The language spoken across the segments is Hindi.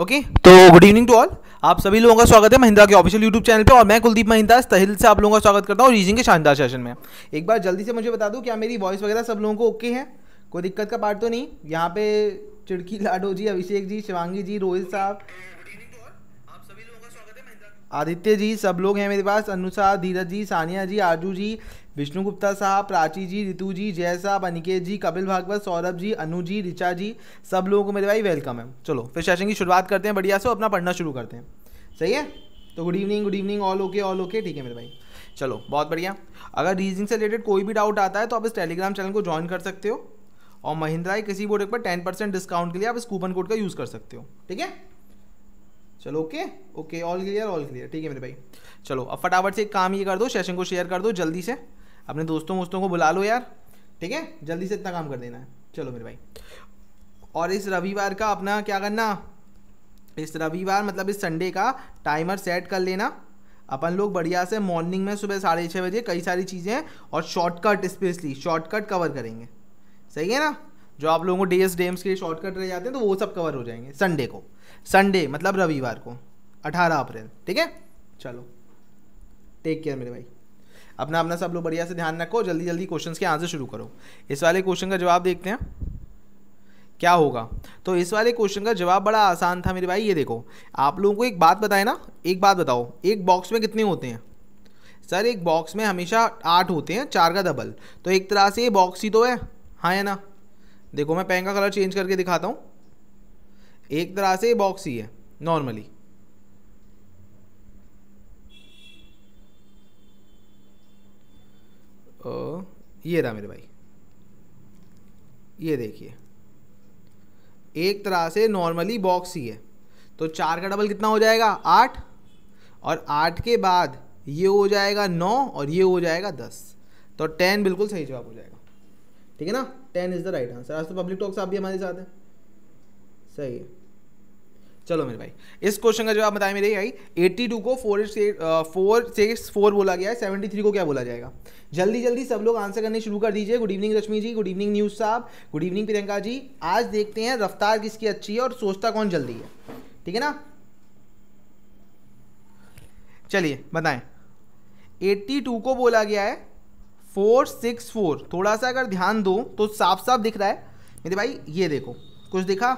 ओके तो गुड इवनिंग टू ऑल आप सभी लोगों का स्वागत है महिंद्रा के ऑफिशियल यूट्यूब चैनल पे और मैं कुलदीप महिंदा तहिल से आप लोगों का स्वागत करता हूँ रीजिंग के शानदार सेशन में एक बार जल्दी से मुझे बता दो क्या मेरी वॉइस वगैरह सब लोगों को ओके है कोई दिक्कत का पार्ट तो नहीं यहाँ पे चिड़की लाडो जी अभिषेक जी शिवांगी जी रोहित साहब आदित्य जी सब लोग हैं मेरे पास अनुषा धीरज जी सानिया जी आजू जी विष्णु गुप्ता साहब प्राची जी रितु जी जय साहब अनिकेत जी कपिल भागवत सौरभ जी अनु जी ऋचा जी सब लोगों को मेरे भाई वेलकम है चलो फिर सेशन की शुरुआत करते हैं बढ़िया से अपना पढ़ना शुरू करते हैं सही है तो good evening good evening all okay all okay ठीक है मेरे भाई चलो बहुत बढ़िया अगर रीजनिंग से रिलेटेड कोई भी डाउट आता है तो आप इस टेलीग्राम चैनल को ज्वाइन कर सकते हो और महिंद्रा किसी बोर्ड पर टेन परसेंट डिस्काउंट के लिए आप इस कूपन कोड का यूज़ कर सकते हो ठीक है चलो okay okay all clear all clear ठीक है मेरे भाई चलो अब फटाफट से एक काम ये कर दो सेशन को शेयर कर दो जल्दी से अपने दोस्तों वोस्तों को बुला लो यार ठीक है जल्दी से इतना काम कर देना है चलो मेरे भाई और इस रविवार का अपना क्या करना इस रविवार मतलब इस संडे का टाइमर सेट कर लेना अपन लोग बढ़िया से मॉर्निंग में सुबह साढ़े छः बजे कई सारी चीज़ें और शॉर्टकट स्पेशली शॉर्टकट कवर करेंगे सही है ना जो आप लोगों को एस डेम्स के शॉर्टकट रह जाते हैं तो वो सब कवर हो जाएंगे संडे को संडे मतलब रविवार को अठारह अप्रैल ठीक है चलो टेक केयर मेरे भाई अपना अपना सब लोग बढ़िया से ध्यान रखो जल्दी जल्दी क्वेश्चन के आंसर शुरू करो इस वाले क्वेश्चन का जवाब देखते हैं क्या होगा तो इस वाले क्वेश्चन का जवाब बड़ा आसान था मेरे भाई ये देखो आप लोगों को एक बात बताए ना एक बात बताओ एक बॉक्स में कितने होते हैं सर एक बॉक्स में हमेशा आठ होते हैं चार का डबल तो एक तरह से ये बॉक्स ही तो है हाँ है ना देखो मैं पेन का कलर चेंज करके दिखाता हूँ एक तरह से बॉक्स ही है नॉर्मली ये रहा मेरे भाई ये देखिए एक तरह से नॉर्मली बॉक्स ही है तो चार का डबल कितना हो जाएगा आठ और आठ के बाद ये हो जाएगा नौ और ये हो जाएगा दस तो टेन बिल्कुल सही जवाब हो जाएगा ठीक है ना ten is the right answer आज तो पब्लिक टॉक्स आप भी हमारे साथ हैं सही है चलो मेरे भाई इस क्वेश्चन का जवाब बताएं मेरे भाई 82 को फोर से फोर से फोर बोला गया है 73 को क्या बोला जाएगा जल्दी जल्दी सब लोग आंसर करने शुरू कर दीजिए good evening Rashmi ji good evening news साहब गुड इवनिंग प्रियंका जी आज देखते हैं रफ्तार किसकी अच्छी है और सोचता कौन जल्दी है ठीक है ना चलिए बताएं एट्टी को बोला गया है फोर सिक्स फोर थोड़ा सा अगर ध्यान दो तो साफ साफ दिख रहा है मेरे भाई ये देखो कुछ दिखा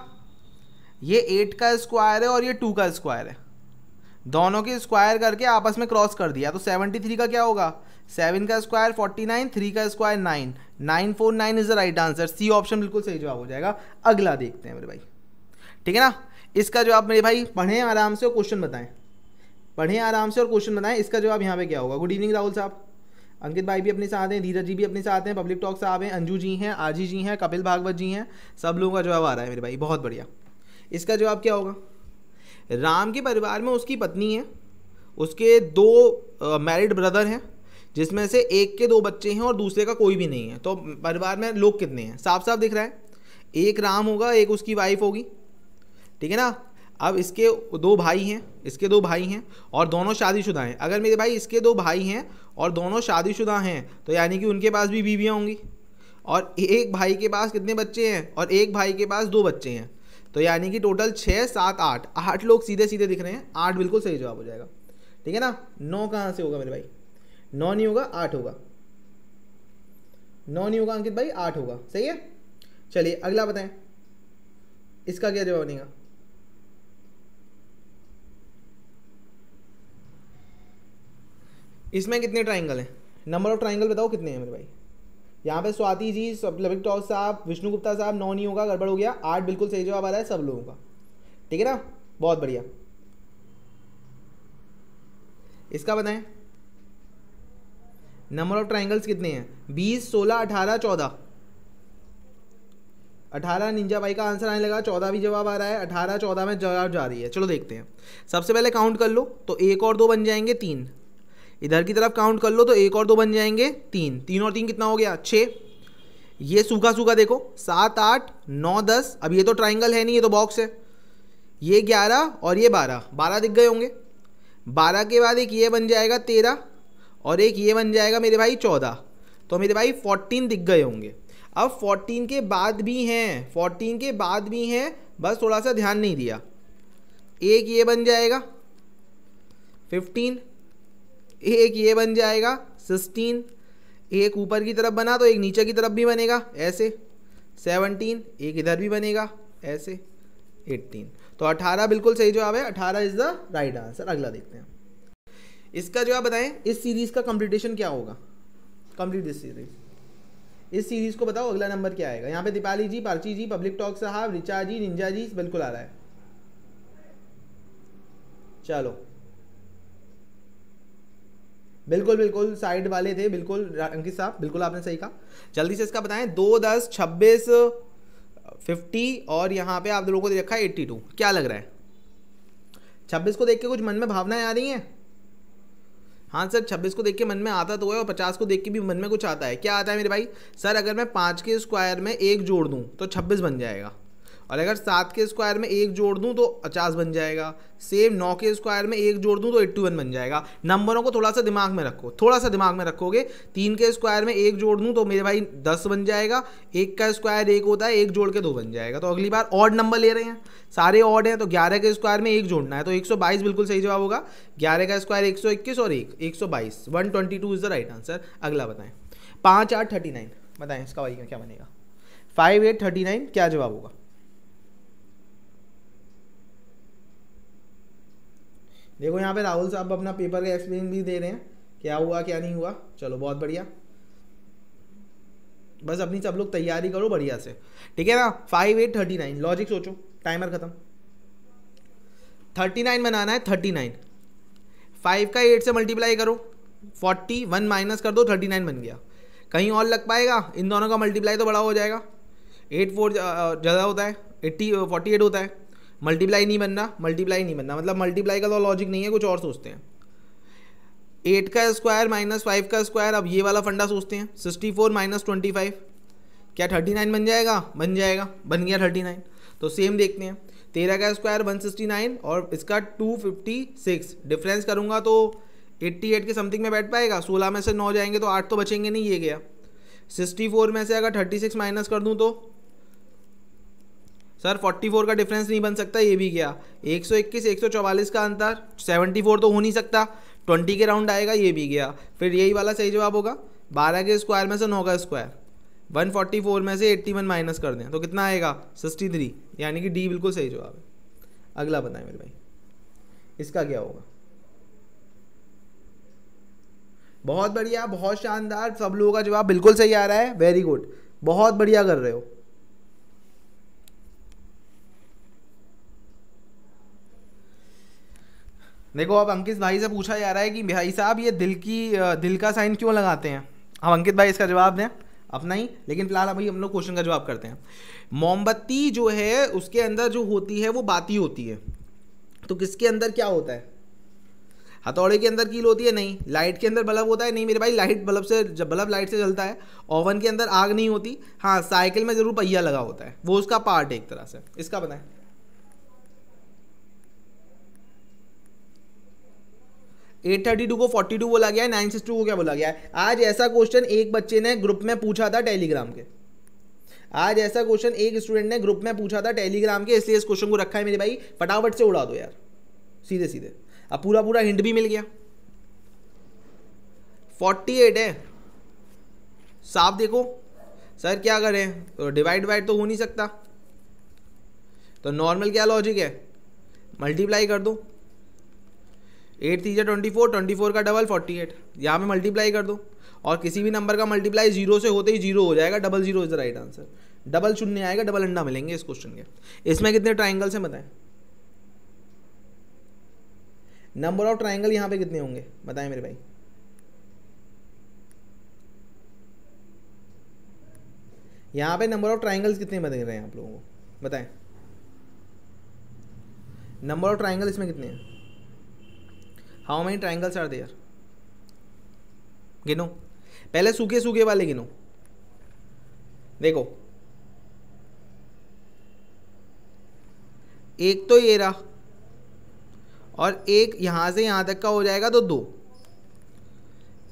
ये एट का स्क्वायर है और ये टू का स्क्वायर है दोनों के स्क्वायर करके आपस में क्रॉस कर दिया तो सेवेंटी थ्री का क्या होगा सेवन का स्क्वायर फोर्टी नाइन थ्री का square nine nine four nine is the right answer C option बिल्कुल सही जवाब हो जाएगा अगला देखते हैं मेरे भाई ठीक है ना इसका जवाब मेरे भाई पढ़ें आराम से और क्वेश्चन बताएं पढ़ें आराम से और क्वेश्चन बताएं इसका जवाब यहाँ पे क्या होगा गुड इवनिंग राहुल साहब अंकित भाई भी अपने साथ हैं धीरज जी भी अपने साथ हैं पब्लिक टॉक साहब हैं अंजू जी हैं आजी जी हैं कपिल भागवत जी हैं सब लोगों का जवाब आ रहा है मेरे भाई बहुत बढ़िया इसका जवाब क्या होगा राम के परिवार में उसकी पत्नी है उसके दो मैरिड ब्रदर हैं जिसमें से एक के दो बच्चे हैं और दूसरे का कोई भी नहीं है तो परिवार में लोग कितने हैं साफ साफ दिख रहा है एक राम होगा एक उसकी वाइफ होगी ठीक है ना अब इसके दो भाई हैं इसके दो भाई हैं और दोनों शादीशुदा हैं अगर मेरे भाई इसके दो भाई हैं और दोनों शादीशुदा हैं तो यानी कि उनके पास भी बीवियाँ होंगी और एक भाई के पास कितने बच्चे हैं और एक भाई के पास दो बच्चे हैं तो यानी कि टोटल छः सात आठ आठ लोग सीधे सीधे दिख रहे हैं आठ बिल्कुल सही जवाब हो जाएगा ठीक है ना नौ कहाँ से होगा मेरे भाई नौ नहीं होगा आठ होगा नौ नहीं होगा अंकित भाई आठ होगा सही है चलिए अगला बताएं इसका क्या जवाब बनेगा इसमें कितने ट्राइंगल हैं नंबर ऑफ ट्राइंगल बताओ कितने हैं मेरे भाई यहाँ पे स्वाति जी सब लविक टॉप साहब विष्णु गुप्ता साहब नौ नहीं होगा गड़बड़ हो गया आठ बिल्कुल सही जवाब आ रहा है सब लोगों का ठीक है ना बहुत बढ़िया इसका बताएं नंबर ऑफ ट्राइंगल्स कितने हैं बीस सोलह अठारह चौदह अठारह निंजा भाई का आंसर आने लगा चौदह भी जवाब आ रहा है अठारह चौदह में जवाब जा रही है चलो देखते हैं सबसे पहले काउंट कर लो तो एक और दो बन जाएंगे तीन इधर की तरफ काउंट कर लो तो एक और दो बन जाएंगे तीन तीन और तीन कितना हो गया छः ये सूखा सूखा देखो सात आठ नौ दस अब ये तो ट्राइंगल है नहीं ये तो बॉक्स है ये ग्यारह और ये बारह बारह दिख गए होंगे बारह के बाद एक ये बन जाएगा तेरह और एक ये बन जाएगा मेरे भाई चौदह तो मेरे भाई फोर्टीन दिख गए होंगे अब फोर्टीन के बाद भी हैं फोर्टीन के बाद भी हैं बस थोड़ा सा ध्यान नहीं दिया एक ये बन जाएगा फिफ्टीन एक ये बन जाएगा सिक्सटीन एक ऊपर की तरफ बना तो एक नीचे की तरफ भी बनेगा ऐसे सेवनटीन एक इधर भी बनेगा ऐसे एट्टीन तो अठारह बिल्कुल सही जवाब है अठारह इज़ द राइट आंसर अगला देखते हैं इसका जो आप बताएं इस सीरीज़ का कंप्लीटेशन क्या होगा कंप्लीट दिस सीरीज इस सीरीज़ को बताओ अगला नंबर क्या आएगा यहाँ पे दीपाली जी पार्ची जी पब्लिक टॉक साहब रिचा जी निंजा जी बिल्कुल आ रहा है चलो बिल्कुल बिल्कुल साइड वाले थे बिल्कुल अंकित साहब बिल्कुल आपने सही कहा जल्दी से इसका बताएं दो दस छब्बीस फिफ्टी और यहाँ पे आप लोगों को रखा है एट्टी टू क्या लग रहा है छब्बीस को देख के कुछ मन में भावनाएं आ रही हैं हाँ सर छब्बीस को देख के मन में आता तो है और पचास को देख के भी मन में कुछ आता है क्या आता है मेरे भाई सर अगर मैं पाँच के स्क्वायर में एक जोड़ दूँ तो छब्बीस बन जाएगा और अगर सात के स्क्वायर में एक जोड़ दूँ तो पचास बन जाएगा सेम नौ के स्क्वायर में एक जोड़ दूँ तो एट्टी वन बन जाएगा नंबरों को थोड़ा सा दिमाग में रखो थोड़ा सा दिमाग में रखोगे तीन के स्क्वायर में एक जोड़ दूँ तो मेरे भाई दस बन जाएगा एक का स्क्वायर एक होता है एक जोड़ के दो बन जाएगा तो अगली बार ऑड नंबर ले रहे हैं सारे ऑड हैं तो ग्यारह के स्क्वायर में एक जोड़ना है तो एक सौ बाईस बिल्कुल सही जवाब होगा ग्यारह का स्क्वायर एक सौ इक्कीस और एक एक सौ बाईस one twenty two is the right answer अगला बताएं पाँच आठ थर्टी नाइन बताएं इसका भाई क्या बनेगा फाइव एट थर्टी नाइन क्या जवाब होगा देखो यहाँ पे राहुल साहब अपना पेपर का एक्सप्लेन भी दे रहे हैं क्या हुआ क्या नहीं हुआ चलो बहुत बढ़िया बस अपनी सब लोग तैयारी करो बढ़िया से ठीक है ना five eight thirty nine logic सोचो टाइमर ख़त्म थर्टी नाइन बनाना है थर्टी नाइन फाइव का एट से मल्टीप्लाई करो फोर्टी वन माइनस कर दो थर्टी नाइन बन गया कहीं और लग पाएगा इन दोनों का मल्टीप्लाई तो बड़ा हो जाएगा एट फोर ज़्यादा होता है एट्टी फोर्टी एट होता है मल्टीप्लाई नहीं बनना मल्टीप्लाई नहीं बनना मतलब मल्टीप्लाई का तो लॉजिक नहीं है कुछ और सोचते हैं एट का स्क्वायर माइनस फाइव का स्क्वायर अब ये वाला फंडा सोचते हैं sixty four minus twenty five क्या थर्टी नाइन बन जाएगा बन जाएगा बन गया थर्टी नाइन तो सेम देखते हैं तेरह का स्क्वायर वन सिक्सटी नाइन और इसका टू फिफ्टी सिक्स डिफरेंस करूँगा तो एट्टी एट के समथिंग में बैठ पाएगा सोलह में से नौ जाएंगे तो आठ तो बचेंगे नहीं ये गया सिक्सटी फोर में से अगर थर्टी सिक्स माइनस कर दूँ तो सर 44 का डिफरेंस नहीं बन सकता ये भी गया 121 144 का अंतर 74 तो हो नहीं सकता 20 के राउंड आएगा ये भी गया फिर यही वाला सही जवाब होगा 12 के स्क्वायर में से 9 का स्क्वायर 144 में से 81 माइनस कर दें तो कितना आएगा 63 यानी कि डी बिल्कुल सही जवाब है अगला बताएं मेरे भाई इसका क्या होगा बहुत बढ़िया बहुत शानदार सब लोगों का जवाब बिल्कुल सही आ रहा है वेरी गुड बहुत बढ़िया कर रहे हो देखो अब अंकित भाई से पूछा जा रहा है कि भाई साहब ये दिल की दिल का साइन क्यों लगाते हैं हम अंकित भाई इसका जवाब दें अपना ही लेकिन फिलहाल अभी हम लोग क्वेश्चन का जवाब करते हैं मोमबत्ती जो है उसके अंदर जो होती है वो बाती होती है तो किसके अंदर क्या होता है हथौड़े के अंदर कील होती है नहीं लाइट के अंदर बल्ब होता है नहीं मेरे भाई लाइट बल्ब से जब बल्ब लाइट से जलता है ओवन के अंदर आग नहीं होती हाँ साइकिल में ज़रूर पहिया लगा होता है वो उसका पार्ट है एक तरह से इसका बताएं एट थर्टी टू को फोर्टी टू बोला गया है नाइन सिक्स टू को क्या बोला गया है आज ऐसा क्वेश्चन एक बच्चे ने ग्रुप में पूछा था टेलीग्राम के आज ऐसा क्वेश्चन एक स्टूडेंट ने ग्रुप में पूछा था टेलीग्राम के इसलिए इस क्वेश्चन को रखा है मेरे भाई फटाफट से उड़ा दो यार सीधे सीधे अब पूरा पूरा हिंट भी मिल गया फोर्टी एट है साफ देखो सर क्या करें तो डिवाइड वाइड तो हो नहीं सकता तो नॉर्मल क्या लॉजिक है मल्टीप्लाई कर दो eight three twenty four twenty four का डबल फोर्टी एट यहाँ पर मल्टीप्लाई कर दो और किसी भी नंबर का मल्टीप्लाई जीरो से होते ही जीरो हो जाएगा double zero is the right answer double शून्य आएगा डबल अंडा मिलेंगे इस क्वेश्चन के इसमें कितने ट्राइंगल्स हैं बताएं नंबर ऑफ ट्राइंगल यहाँ पे कितने होंगे बताएं मेरे भाई यहाँ पे नंबर ऑफ ट्राइंगल्स कितने बता रहे हैं आप लोगों को बताएं नंबर ऑफ ट्राइंगल इसमें कितने हैं how many triangles are there गिनो पहले सूखे सूखे वाले गिनो देखो एक तो ये रहा और एक यहां से यहां तक का हो जाएगा तो दो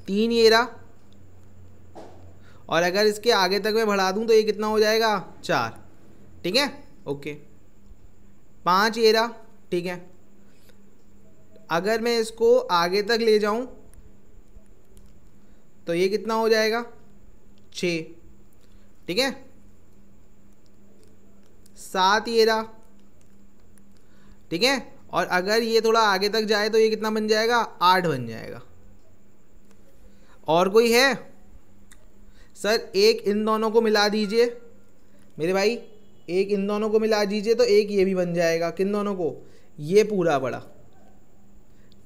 तीन ये रहा और अगर इसके आगे तक मैं बढ़ा दूं तो ये कितना हो जाएगा चार ठीक है ओके पांच ये रहा ठीक है अगर मैं इसको आगे तक ले जाऊं तो ये कितना हो जाएगा छ ठीक है सात ये रहा ठीक है और अगर ये थोड़ा आगे तक जाए तो ये कितना बन जाएगा आठ बन जाएगा और कोई है सर एक इन दोनों को मिला दीजिए मेरे भाई एक इन दोनों को मिला दीजिए तो एक ये भी बन जाएगा किन दोनों को ये पूरा बड़ा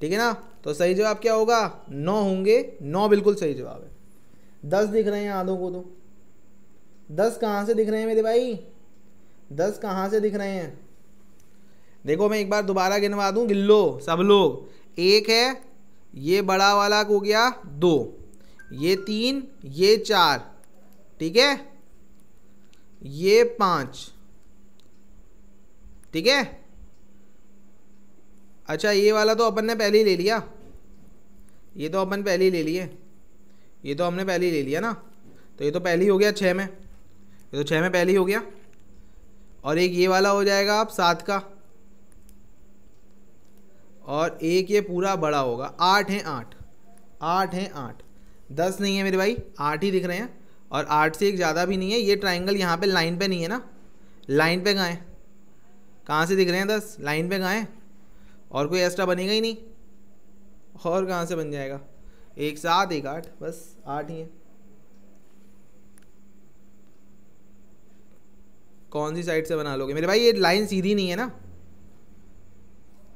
ठीक है ना तो सही जवाब क्या होगा नौ होंगे नौ बिल्कुल सही जवाब है दस दिख रहे हैं आधों को तो दस कहाँ से दिख रहे हैं मेरे भाई दस कहाँ से दिख रहे हैं देखो मैं एक बार दोबारा गिनवा दूँ गिल्लो सब लोग एक है ये बड़ा वाला को गया दो ये तीन ये चार ठीक है ये पाँच ठीक है अच्छा ये वाला तो अपन ने पहले ही ले लिया ये तो अपन पहले ही ले लिए ये तो हमने पहले ही ले लिया ना तो ये तो पहले ही हो गया छः में ये तो छः में पहले ही हो गया और एक ये वाला हो जाएगा आप सात का और एक ये पूरा बड़ा होगा आठ हैं आठ आठ हैं आठ दस नहीं है मेरे भाई आठ ही दिख रहे हैं और आठ से एक ज़्यादा भी नहीं है ये ट्राइंगल यहाँ पे लाइन पे नहीं है ना लाइन पे गाएँ कहाँ से दिख रहे हैं दस लाइन पे गाएँ और कोई एक्स्ट्रा बनेगा ही नहीं और कहाँ से बन जाएगा एक सात एक आठ बस आठ ही है कौन सी साइड से बना लोगे मेरे भाई ये लाइन सीधी नहीं है ना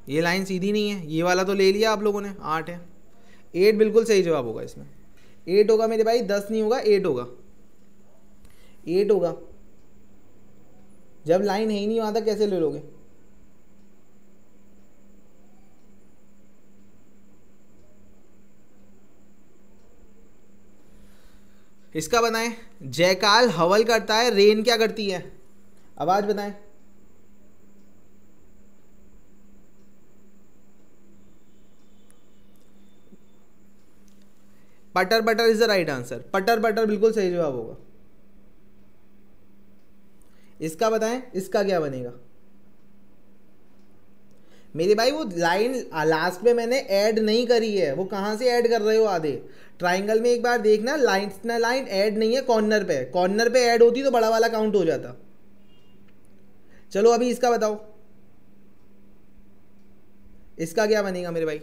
ये लाइन सीधी नहीं है ये वाला तो ले लिया आप लोगों ने आठ है एट बिल्कुल सही जवाब होगा इसमें एट होगा मेरे भाई दस नहीं होगा एट होगा एट होगा जब लाइन है ही नहीं वहाँ तक कैसे ले लोगे इसका बनाएं जयकाल हवल करता है रेन क्या करती है आवाज़ बताएं पटर बटर इज द राइट आंसर पटर बटर बिल्कुल सही जवाब होगा इसका बताएं इसका क्या बनेगा मेरे भाई वो लाइन लास्ट में मैंने ऐड नहीं करी है वो कहाँ से ऐड कर रहे हो आधे ट्राइंगल में एक बार देखना लाइन ना लाइन ऐड नहीं है कॉर्नर पे कॉर्नर पे ऐड होती तो बड़ा वाला काउंट हो जाता चलो अभी इसका बताओ इसका क्या बनेगा मेरे भाई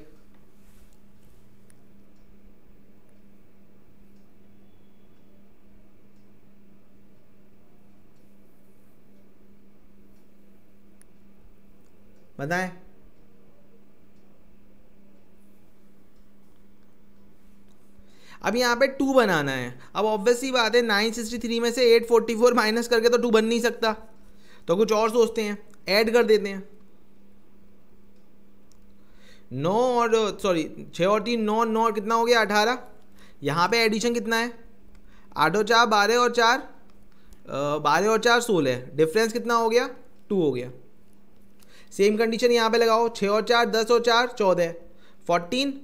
बताएं अब यहाँ पे टू बनाना है अब ऑब्वियसली बात है नाइन सिक्सटी थ्री में से एट फोर्टी फोर माइनस करके तो टू बन नहीं सकता तो कुछ और सोचते हैं ऐड कर देते हैं नौ और सॉरी छः और तीन नौ नौ कितना हो गया अठारह यहाँ पे एडिशन कितना है आठ और चार बारह और चार बारह और चार सोलह डिफरेंस कितना हो गया टू हो गया सेम कंडीशन यहाँ पे लगाओ छः और चार दस और चार चौदह फोर्टीन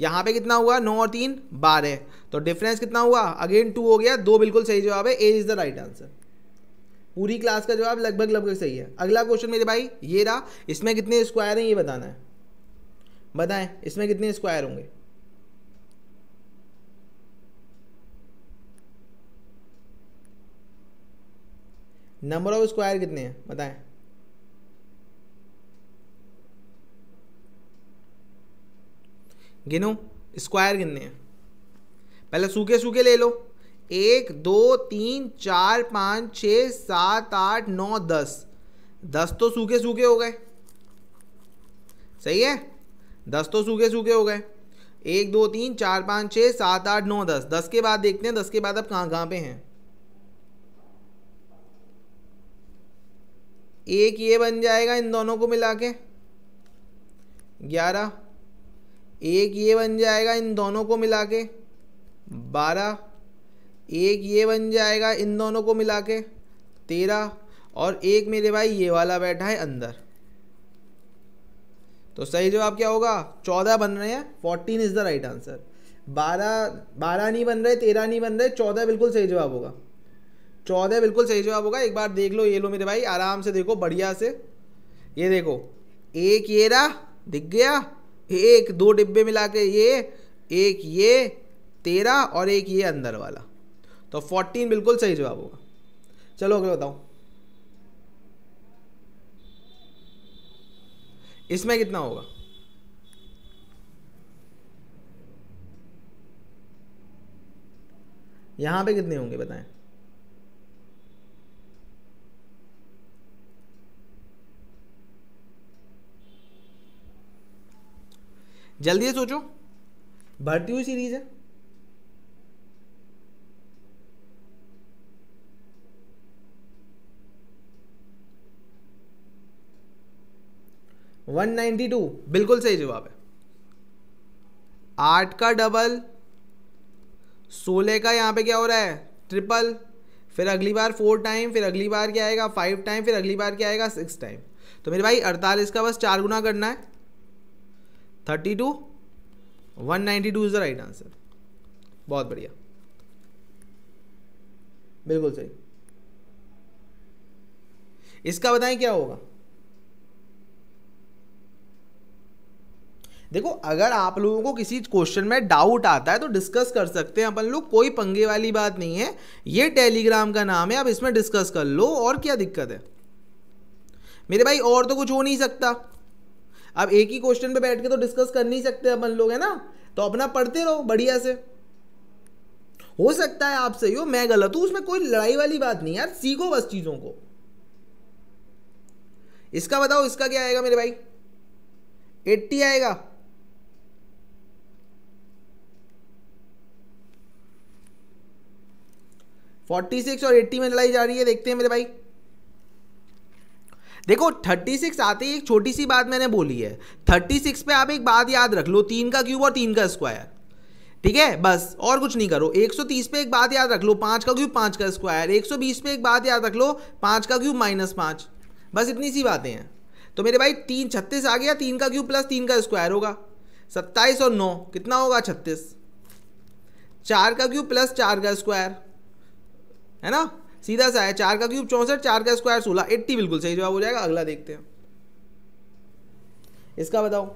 यहाँ पे कितना हुआ नौ और तीन बारह तो डिफरेंस कितना हुआ अगेन टू हो गया दो बिल्कुल सही जवाब है A is the right answer पूरी क्लास का जवाब लगभग लगभग सही है अगला क्वेश्चन मेरे भाई ये रहा इसमें कितने स्क्वायर हैं ये बताना है बताएं इसमें कितने स्क्वायर होंगे नंबर ऑफ स्क्वायर कितने हैं बताएं गिनो स्क्वायर गिनने हैं पहले सूखे सूखे ले लो एक दो तीन चार पाँच छ सात आठ नौ दस दस तो सूखे सूखे हो गए सही है दस तो सूखे सूखे हो गए एक दो तीन चार पाँच छः सात आठ नौ दस दस के बाद देखते हैं दस के बाद अब कहाँ कहाँ पे हैं एक ये बन जाएगा इन दोनों को मिला के ग्यारह एक ये बन जाएगा इन दोनों को मिला के बारह एक ये बन जाएगा इन दोनों को मिला के तेरह और एक मेरे भाई ये वाला बैठा है अंदर तो सही जवाब क्या होगा चौदह बन रहे हैं fourteen is the right answer बारह बारह नहीं बन रहे तेरह नहीं बन रहे चौदह बिल्कुल सही जवाब होगा चौदह बिल्कुल सही जवाब होगा एक बार देख लो ये लो मेरे भाई आराम से देखो बढ़िया से ये देखो एक ये रहा दिख गया एक दो डिब्बे मिला के ये एक ये तेरह और एक ये अंदर वाला तो फोर्टीन बिल्कुल सही जवाब होगा चलो अगले बताओ इसमें कितना होगा यहां पे कितने होंगे बताएं जल्दी से सोचो बढ़ती हुई सीरीज है वन नाइन्टी टू बिल्कुल सही जवाब है आठ का डबल सोलह का यहाँ पे क्या हो रहा है ट्रिपल फिर अगली बार फोर टाइम फिर अगली बार क्या आएगा फाइव टाइम फिर अगली बार क्या आएगा सिक्स टाइम तो मेरे भाई अड़तालीस का बस चार गुना करना है thirty two one ninety two is the right answer बहुत बढ़िया बिल्कुल सही इसका बताएं क्या होगा देखो अगर आप लोगों को किसी क्वेश्चन में डाउट आता है तो डिस्कस कर सकते हैं अपन लोग कोई पंगे वाली बात नहीं है ये टेलीग्राम का नाम है आप इसमें डिस्कस कर लो और क्या दिक्कत है मेरे भाई और तो कुछ हो नहीं सकता अब एक ही क्वेश्चन पे बैठ के तो डिस्कस कर नहीं सकते अपन लोग है ना तो अपना पढ़ते रहो बढ़िया से हो सकता है आपसे हो मैं गलत हूं उसमें कोई लड़ाई वाली बात नहीं यार सीखो बस चीजों को इसका बताओ इसका क्या आएगा मेरे भाई एट्टी आएगा फोर्टी सिक्स और एट्टी में लड़ाई जा रही है देखते हैं मेरे भाई देखो 36 आते ही एक छोटी सी बात मैंने बोली है 36 पे आप एक बात याद रख लो तीन का क्यूब और तीन का स्क्वायर ठीक है बस और कुछ नहीं करो 130 पे एक बात याद रख लो पाँच का क्यूब पाँच का स्क्वायर 120 पे एक बात याद रख लो पाँच का क्यूब माइनस पाँच बस इतनी सी बातें हैं तो मेरे भाई तीन छत्तीस आ गया तीन का क्यूब प्लस तीन का स्क्वायर होगा सत्ताईस और नौ कितना होगा छत्तीस चार का क्यूब प्लस चार का स्क्वायर है ना सीधा सा है चार का क्यूब चौंसठ चार का स्क्वायर सोलह एट्टी बिल्कुल सही जवाब हो जाएगा अगला देखते हैं इसका बताओ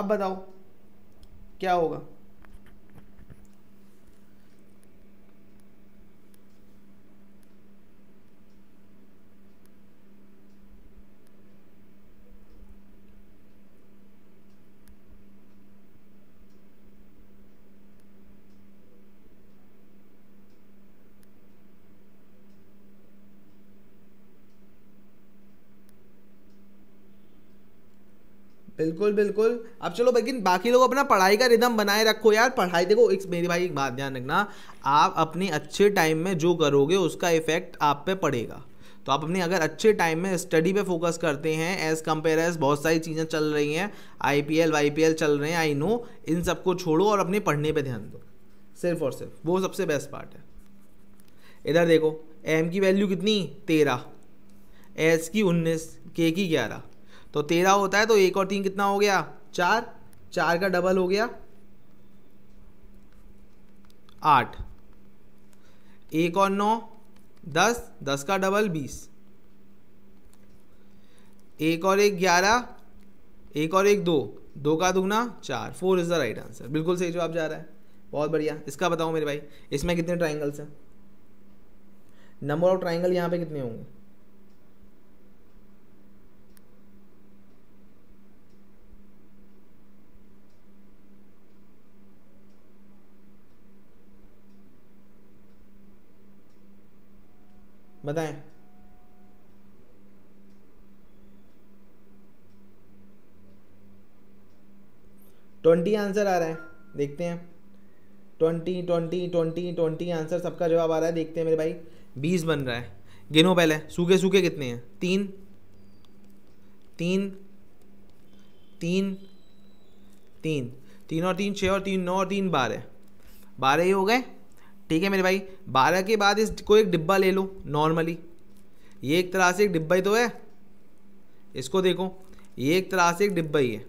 अब बताओ क्या होगा बिल्कुल बिल्कुल अब चलो लेकिन बाकी लोग अपना पढ़ाई का रिदम बनाए रखो यार पढ़ाई देखो एक मेरे भाई एक बात ध्यान रखना आप अपने अच्छे टाइम में जो करोगे उसका इफेक्ट आप पे पड़ेगा तो आप अपने अगर अच्छे टाइम में स्टडी पे फोकस करते हैं एज़ कम्पेयर एज बहुत सारी चीज़ें चल रही हैं I P L Y P L चल रहे हैं आई नो इन सबको छोड़ो और अपने पढ़ने पर ध्यान दो सिर्फ और सिर्फ वो सबसे बेस्ट पार्ट है इधर देखो एम की वैल्यू कितनी तेरह एस की उन्नीस के की ग्यारह तो तेरह होता है तो एक और तीन कितना हो गया चार चार का डबल हो गया आठ एक और नौ दस दस का डबल बीस एक और एक ग्यारह एक और एक दो दो का दुगना चार four is the right answer बिल्कुल सही जवाब जा रहा है बहुत बढ़िया इसका बताओ मेरे भाई इसमें कितने ट्राइंगल्स हैं नंबर ऑफ ट्राइंगल यहाँ पे कितने होंगे बताएं ट्वेंटी आंसर आ रहा है देखते हैं twenty twenty twenty twenty answer सबका जवाब आ रहा है देखते हैं मेरे भाई बीस बन रहा है गिनो पहले सूखे सूखे कितने हैं तीन तीन तीन तीन तीन और तीन छः और तीन नौ और तीन बारह बारह ही हो गए ठीक है मेरे भाई बारह के बाद इसको एक डिब्बा ले लो नॉर्मली ये एक तरह से एक डिब्बा ही तो है इसको देखो ये एक तरह से एक डिब्बा ही है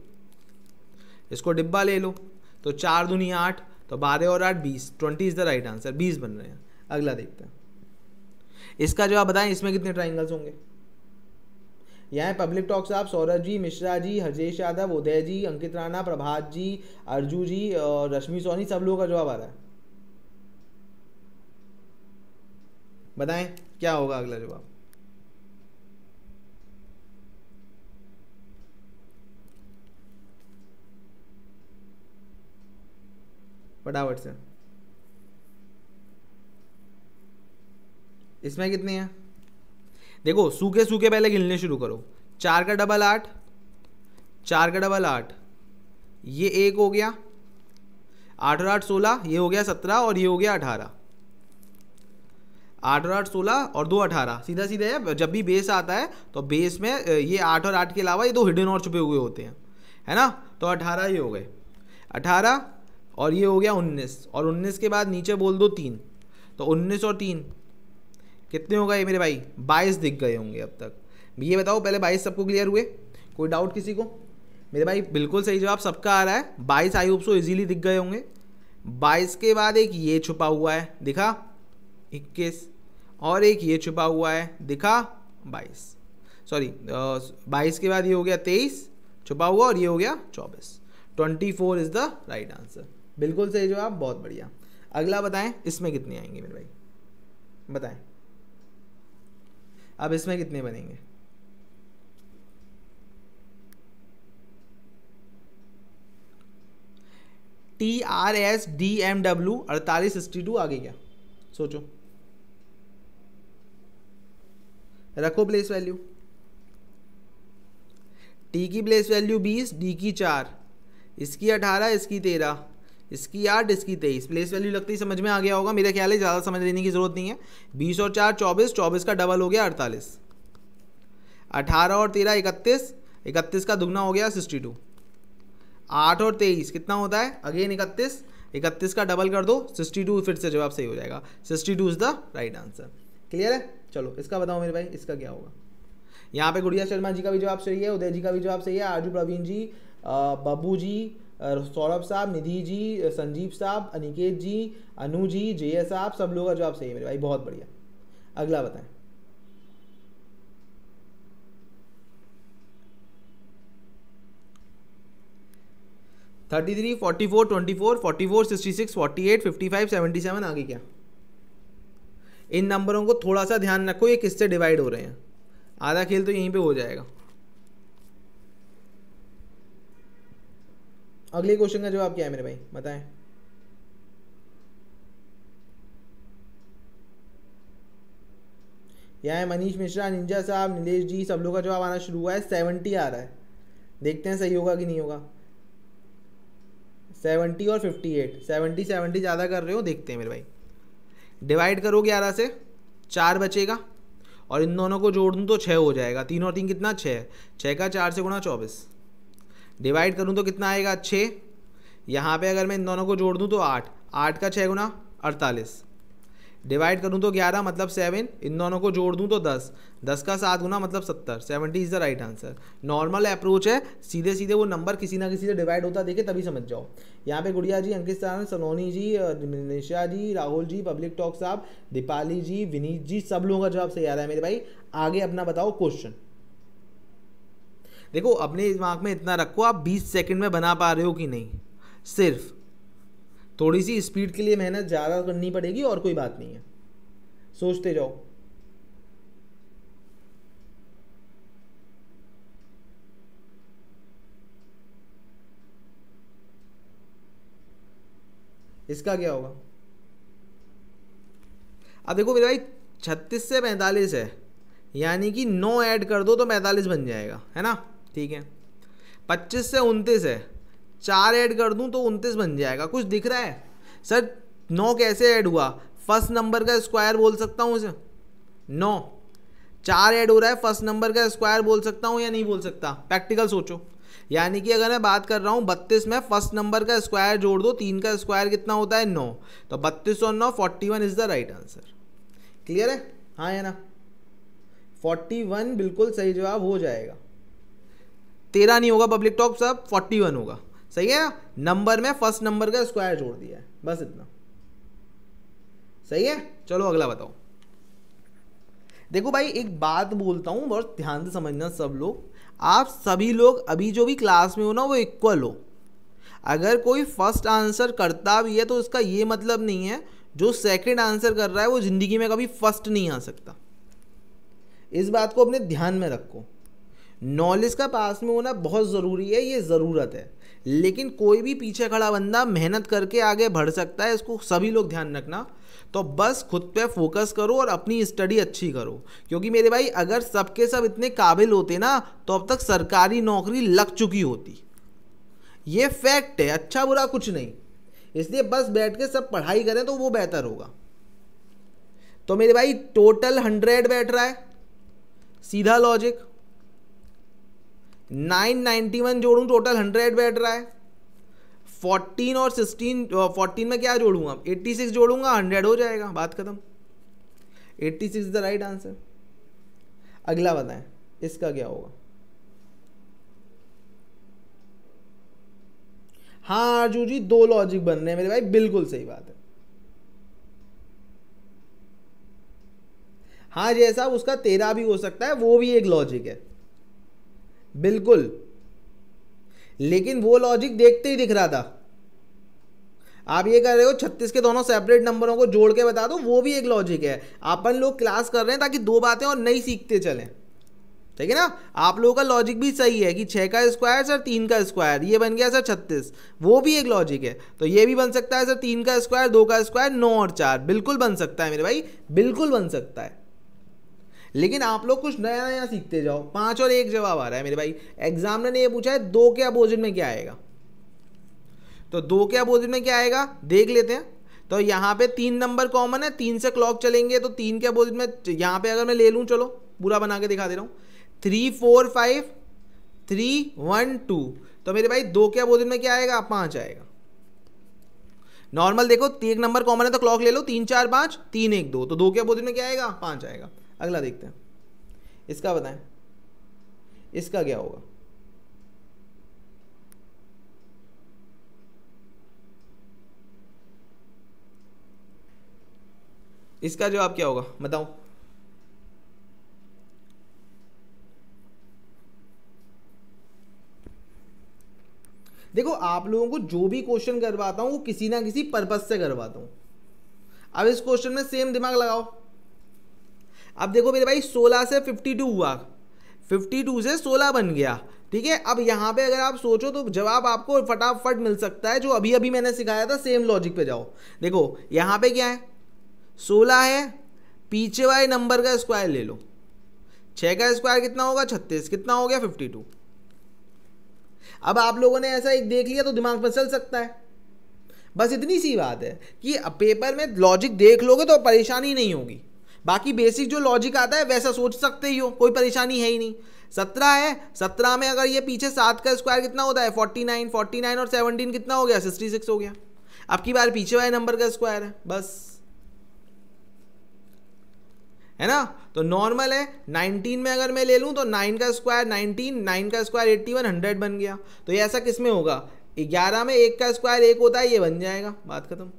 इसको डिब्बा ले लो तो चार दुनिया आठ तो बारह और आठ बीस twenty is the right answer बीस बन रहे हैं अगला देखते हैं इसका जवाब बताएं इसमें कितने ट्राइंगल्स होंगे यहाँ पब्लिक टॉक साहब सौरभ जी मिश्रा जी हरजेश यादव उदय जी अंकित राणा प्रभात जी अर्जू जी और रश्मि सोनी सब लोगों का जवाब आ रहा है बताएं क्या होगा अगला जवाब फटाफट से इसमें कितनी है देखो सूखे सूखे पहले गिनने शुरू करो चार का डबल आठ चार का डबल आठ ये एक हो गया आठ और आठ सोलह ये हो गया सत्रह और ये हो गया अठारह आठ और आठ सोलह और दो अठारह सीधा सीधा है जब भी बेस आता है तो बेस में ये आठ और आठ के अलावा ये दो हिडन और छुपे हुए होते हैं है ना तो अठारह ही हो गए अठारह और ये हो गया उन्नीस और उन्नीस के बाद नीचे बोल दो तीन तो उन्नीस और तीन कितने हो गए मेरे भाई बाईस दिख गए होंगे अब तक ये बताओ पहले बाईस सबको क्लियर हुए कोई डाउट किसी को मेरे भाई बिल्कुल सही जवाब सबका आ रहा है बाईस आई होप सो इजीली दिख गए होंगे बाईस के बाद एक ये छुपा हुआ है दिखा इक्कीस और एक ये छुपा हुआ है दिखा बाईस सॉरी बाईस के बाद ये हो गया तेईस छुपा हुआ और ये हो गया चौबीस twenty four is the right answer बिल्कुल सही जवाब बहुत बढ़िया अगला बताएं इसमें कितने आएंगे मेरे भाई बताएं अब इसमें कितने बनेंगे T R S D M W अड़तालीस सिक्सटी टू आगे क्या सोचो रखो ब्लेस वैल्यू टी की ब्लेस वैल्यू बीस डी की चार इसकी अठारह इसकी तेरह इसकी आठ इसकी तेईस प्लेस वैल्यू लगती समझ में आ गया होगा मेरे ख्याल है ज़्यादा समझ लेने की ज़रूरत नहीं है बीस और चार चौबीस चौबीस का डबल हो गया अड़तालीस अठारह और तेरह इकतीस इकतीस का दुगना हो गया सिक्सटी टू आठ और तेईस कितना होता है अगेन इकतीस इकतीस का डबल कर दो सिक्सटी टू फिर से जवाब सही हो जाएगा sixty two is the right answer clear है चलो इसका बताओ मेरे भाई इसका क्या होगा यहाँ पे गुड़िया शर्मा जी का भी जवाब सही है उदय जी का भी जवाब सही है आजू प्रवीण जी बबू जी सौरभ साहब निधि जी संजीव साहब अनिकेत जी अनु जी जय साहब सब लोगों का जवाब सही है मेरे भाई बहुत बढ़िया अगला बताएं thirty three forty four twenty four forty four sixty six forty eight fifty five seventy seven आगे क्या इन नंबरों को थोड़ा सा ध्यान रखो ये किससे डिवाइड हो रहे हैं आधा खेल तो यहीं पे हो जाएगा अगले क्वेश्चन का जवाब क्या है मेरे भाई बताएं यहाँ है मनीष मिश्रा निंजा साहब नीलेष जी सब लोग का जवाब आना शुरू हुआ है सेवेंटी आ रहा है देखते हैं सही होगा कि नहीं होगा सेवेंटी और फिफ्टी एट सेवेंटी सेवेंटी ज़्यादा कर रहे हो देखते हैं मेरे भाई डिवाइड करो ग्यारह से चार बचेगा और इन दोनों को जोड़ दूँ तो छः हो जाएगा तीन और तीन कितना छः छः का चार से गुणा चौबीस डिवाइड करूँ तो कितना आएगा छः यहाँ पे अगर मैं इन दोनों को जोड़ दूँ तो आठ आठ का छः गुना अड़तालीस डिवाइड करूँ तो ग्यारह मतलब सेवन इन दोनों को जोड़ दूँ तो दस दस का सात गुना मतलब सत्तर seventy is the right answer normal approach है सीधे सीधे वो नंबर किसी ना किसी से डिवाइड होता देखे तभी समझ जाओ यहाँ पे गुड़िया जी अंकित सारण सलोनी जी निशा जी राहुल जी पब्लिक टॉक साहब दीपाली जी विनीत जी सब लोगों का जवाब सही आ रहा है मेरे भाई आगे अपना बताओ क्वेश्चन देखो अपने दिमाग में इतना रखो आप बीस सेकेंड में बना पा रहे हो कि नहीं सिर्फ थोड़ी सी स्पीड के लिए मेहनत ज़्यादा करनी पड़ेगी और कोई बात नहीं है सोचते जाओ इसका क्या होगा अब देखो मेरे भाई छत्तीस से पैंतालीस है यानी कि नौ ऐड कर दो तो पैंतालीस बन जाएगा है ना ठीक है पच्चीस से उनतीस है चार ऐड कर दूँ तो उनतीस बन जाएगा कुछ दिख रहा है सर नौ कैसे ऐड हुआ फर्स्ट नंबर का स्क्वायर बोल सकता हूँ उसे नौ चार ऐड हो रहा है फर्स्ट नंबर का स्क्वायर बोल सकता हूँ या नहीं बोल सकता प्रैक्टिकल सोचो यानी कि अगर मैं बात कर रहा हूँ बत्तीस में फर्स्ट नंबर का स्क्वायर जोड़ दो तीन का स्क्वायर कितना होता है नौ तो बत्तीस और नौ forty one is the right answer clear है हाँ या ना फोर्टी वन बिल्कुल सही जवाब हो जाएगा तेरह नहीं होगा पब्लिक टॉप सब फोर्टी वन होगा सही है नंबर में फर्स्ट नंबर का स्क्वायर जोड़ दिया है बस इतना सही है चलो अगला बताओ देखो भाई एक बात बोलता हूँ बहुत ध्यान से समझना सब लोग आप सभी लोग अभी जो भी क्लास में हो ना वो इक्वल हो अगर कोई फर्स्ट आंसर करता भी है तो उसका ये मतलब नहीं है जो सेकंड आंसर कर रहा है वो ज़िंदगी में कभी फर्स्ट नहीं आ सकता इस बात को अपने ध्यान में रखो नॉलेज का पास में होना बहुत ज़रूरी है ये ज़रूरत है लेकिन कोई भी पीछे खड़ा बंदा मेहनत करके आगे बढ़ सकता है इसको सभी लोग ध्यान रखना तो बस खुद पे फोकस करो और अपनी स्टडी अच्छी करो क्योंकि मेरे भाई अगर सबके सब इतने काबिल होते ना तो अब तक सरकारी नौकरी लग चुकी होती ये फैक्ट है अच्छा बुरा कुछ नहीं इसलिए बस बैठ के सब पढ़ाई करें तो वो बेहतर होगा तो मेरे भाई टोटल हंड्रेड बैठ रहा है सीधा लॉजिक नाइन नाइन्टी वन जोड़ूँ टोटल हंड्रेड बैठ रहा है फोर्टीन और सिक्सटीन फोर्टीन में क्या जोड़ूंगा अब एट्टी सिक्स जोड़ूंगा हंड्रेड हो जाएगा बात खत्म eighty six the right answer अगला बताएं इसका क्या होगा हाँ अर्जू जी दो लॉजिक बन रहे हैं मेरे भाई बिल्कुल सही बात है हाँ जैसा उसका तेरह भी हो सकता है वो भी एक लॉजिक है बिल्कुल लेकिन वो लॉजिक देखते ही दिख रहा था आप ये कर रहे हो छत्तीस के दोनों सेपरेट नंबरों को जोड़ के बता दो वो भी एक लॉजिक है अपन लोग क्लास कर रहे हैं ताकि दो बातें और नई सीखते चलें ठीक है ना आप लोगों का लॉजिक भी सही है कि छः का स्क्वायर सर तीन का स्क्वायर ये बन गया सर छत्तीस वो भी एक लॉजिक है तो ये भी बन सकता है सर तीन का स्क्वायर दो का स्क्वायर नौ और चार बिल्कुल बन सकता है मेरे भाई बिल्कुल बन सकता है लेकिन आप लोग कुछ नया नया सीखते जाओ पांच और एक जवाब आ रहा है मेरे भाई एग्जाम ने यह पूछा है दो के अपोजिट में क्या आएगा तो दो के अपोजिट में क्या आएगा देख लेते हैं तो यहां पे तीन नंबर कॉमन है तीन से क्लॉक चलेंगे तो तीन के अपोजिट में यहां पे अगर मैं ले लू चलो पूरा बना के दिखा दे रहा हूं three four five three one two तो मेरे भाई दो के अपोजिट में क्या आएगा पांच आएगा नॉर्मल देखो एक नंबर कॉमन है तो क्लॉक ले लो तीन चार पांच तीन एक दो तो दो के अपोजिट में क्या आएगा पांच आएगा अगला देखते हैं इसका बताएं इसका क्या होगा इसका जवाब क्या होगा बताओ देखो आप लोगों को जो भी क्वेश्चन करवाता हूं वो किसी ना किसी पर्पज से करवाता हूं अब इस क्वेश्चन में सेम दिमाग लगाओ अब देखो मेरे भाई सोलह से फिफ्टी टू हुआ फिफ्टी टू से सोलह बन गया ठीक है अब यहाँ पे अगर आप सोचो तो जवाब आपको फटाफट मिल सकता है जो अभी अभी मैंने सिखाया था सेम लॉजिक पे जाओ देखो यहाँ पे क्या है सोलह है पीछे वाले नंबर का स्क्वायर ले लो छः का स्क्वायर कितना होगा छत्तीस कितना हो गया फिफ्टी टू अब आप लोगों ने ऐसा एक देख लिया तो दिमाग में चल सकता है बस इतनी सी बात है कि पेपर में लॉजिक देख लोगे तो परेशानी नहीं होगी बाकी बेसिक जो लॉजिक आता है वैसा सोच सकते ही हो कोई परेशानी है ही नहीं सत्रह है सत्रह में अगर ये पीछे सात का स्क्वायर कितना होता है फोर्टी नाइन फोर्टी नाइन और सेवनटीन कितना हो गया सिक्सटी सिक्स हो गया अब की बार पीछे वाले नंबर का स्क्वायर है बस है ना तो नॉर्मल है नाइनटीन में अगर मैं ले लूँ तो नाइन का स्क्वायर नाइनटीन नाइन का स्क्वायर वन हंड्रेड बन गया तो ये ऐसा किस में होगा ग्यारह में एक का स्क्वायर एक होता है ये बन जाएगा बात खत्म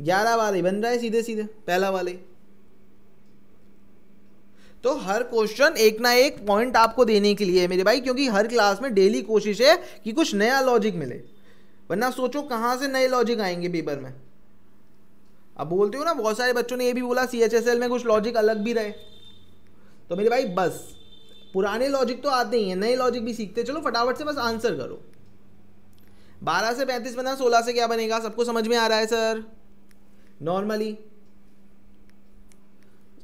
ग्यारह वाले बन रहा है सीधे सीधे पहला वाले तो हर क्वेश्चन एक ना एक पॉइंट आपको देने के लिए है मेरे भाई क्योंकि हर क्लास में डेली कोशिश है कि कुछ नया लॉजिक मिले वरना सोचो कहां से नए लॉजिक आएंगे पेपर में अब बोलते हो ना बहुत सारे बच्चों ने ये भी बोला सी एच एस एल में कुछ लॉजिक अलग भी रहे तो मेरे भाई बस पुराने लॉजिक तो आते ही हैं नए लॉजिक भी सीखते चलो फटाफट से बस आंसर करो बारह से पैंतीस बना सोलह से क्या बनेगा सबको समझ में आ रहा है सर नॉर्मली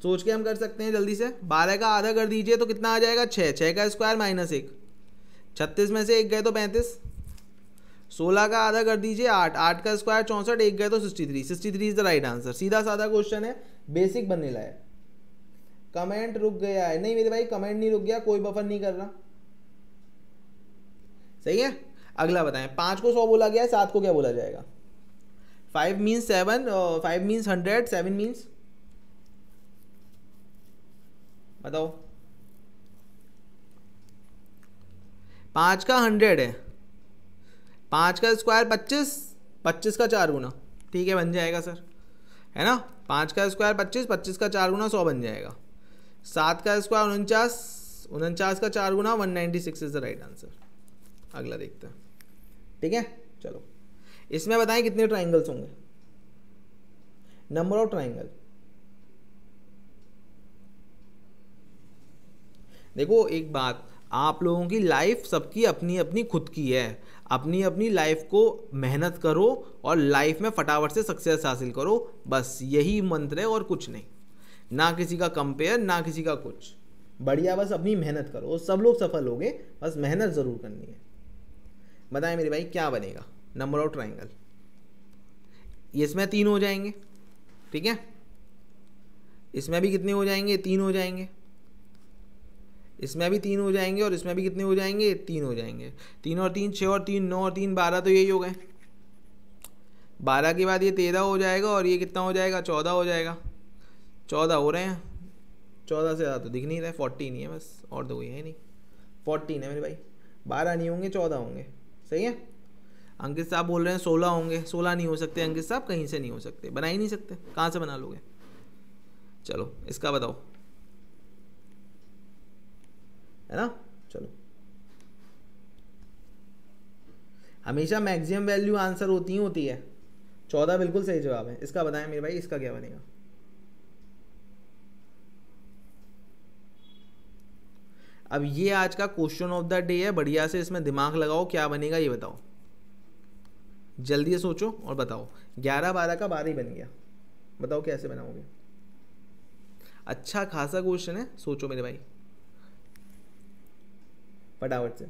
सोच के हम कर सकते हैं जल्दी से बारह का आधा कर दीजिए तो कितना आ जाएगा छः छः का स्क्वायर माइनस एक छत्तीस में से एक गए तो पैंतीस सोलह का आधा कर दीजिए आठ आठ का स्क्वायर चौंसठ एक गए तो sixty three sixty three is the right answer सीधा साधा क्वेश्चन है बेसिक बनने लाए कमेंट रुक गया है नहीं मेरे भाई कमेंट नहीं रुक गया कोई बफर नहीं कर रहा सही है अगला बताएं पाँच को सौ बोला गया है सात को क्या बोला जाएगा five means seven five means hundred seven means बताओ पाँच का हंड्रेड है पाँच का स्क्वायर पच्चीस पच्चीस का चार गुना ठीक है बन जाएगा सर है ना पाँच का स्क्वायर पच्चीस पच्चीस का चार गुना सौ बन जाएगा सात का स्क्वायर उनचास उनचास का चार गुना one ninety six is the right answer अगला देखते हैं ठीक है चलो इसमें बताएं कितने ट्राइंगल्स होंगे नंबर ऑफ ट्राइंगल देखो एक बात आप लोगों की लाइफ सबकी अपनी अपनी खुद की है अपनी अपनी लाइफ को मेहनत करो और लाइफ में फटाफट से सक्सेस हासिल करो बस यही मंत्र है और कुछ नहीं ना किसी का कंपेयर ना किसी का कुछ बढ़िया बस अपनी मेहनत करो सब लोग सफल हो गए बस मेहनत ज़रूर करनी है बताएं मेरे भाई क्या बनेगा नंबर ऑफ ट्राइंगल इसमें तीन हो जाएंगे ठीक है इसमें भी कितने हो जाएंगे तीन हो जाएंगे इसमें भी तीन हो जाएंगे और इसमें भी कितने हो जाएंगे तीन हो जाएंगे तीन और तीन छः और तीन नौ और तीन बारह तो यही हो गए बारह के बाद ये तेरह हो जाएगा और ये कितना हो जाएगा चौदह हो जाएगा चौदह हो रहे हैं चौदह से ज़्यादा तो दिख नहीं रहा है फोर्टीन ही है बस और तो कोई है नहीं फोर्टीन है मेरे भाई बारह नहीं होंगे चौदह होंगे सही है अंकित साहब बोल रहे हैं सोलह होंगे सोलह नहीं हो सकते अंकित साहब कहीं से नहीं हो सकते बना ही नहीं सकते कहाँ से बना लोगे चलो इसका बताओ है ना चलो हमेशा मैक्सिमम वैल्यू आंसर होती ही होती है चौदह बिल्कुल सही जवाब है इसका बताएं मेरे भाई इसका क्या बनेगा अब ये आज का क्वेश्चन ऑफ द डे है बढ़िया से इसमें दिमाग लगाओ क्या बनेगा ये बताओ जल्दी से सोचो और बताओ ग्यारह बारह का बारह ही बन गया बताओ कैसे बनाओगे अच्छा खासा क्वेश्चन है सोचो मेरे भाई फटावट से